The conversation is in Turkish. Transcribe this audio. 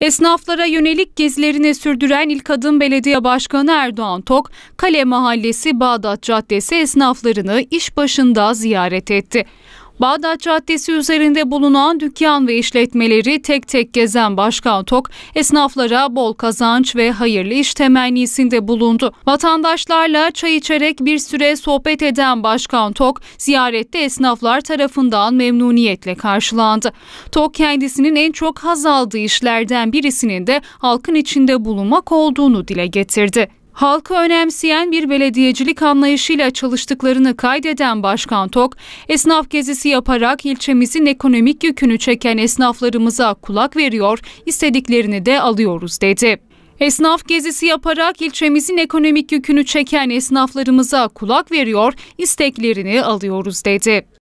Esnaflara yönelik gezilerini sürdüren ilk adım Belediye Başkanı Erdoğan Tok, Kale Mahallesi Bağdat Caddesi esnaflarını iş başında ziyaret etti. Bağdat Caddesi üzerinde bulunan dükkan ve işletmeleri tek tek gezen Başkan Tok, esnaflara bol kazanç ve hayırlı iş temennisinde bulundu. Vatandaşlarla çay içerek bir süre sohbet eden Başkan Tok, ziyarette esnaflar tarafından memnuniyetle karşılandı. Tok kendisinin en çok haz aldığı işlerden birisinin de halkın içinde bulunmak olduğunu dile getirdi halkı önemseyen bir belediyecilik anlayışıyla çalıştıklarını kaydeden Başkan Tok, esnaf gezisi yaparak ilçemizin ekonomik yükünü çeken esnaflarımıza kulak veriyor, istediklerini de alıyoruz dedi. Esnaf gezisi yaparak ilçemizin ekonomik yükünü çeken esnaflarımıza kulak veriyor, isteklerini alıyoruz dedi.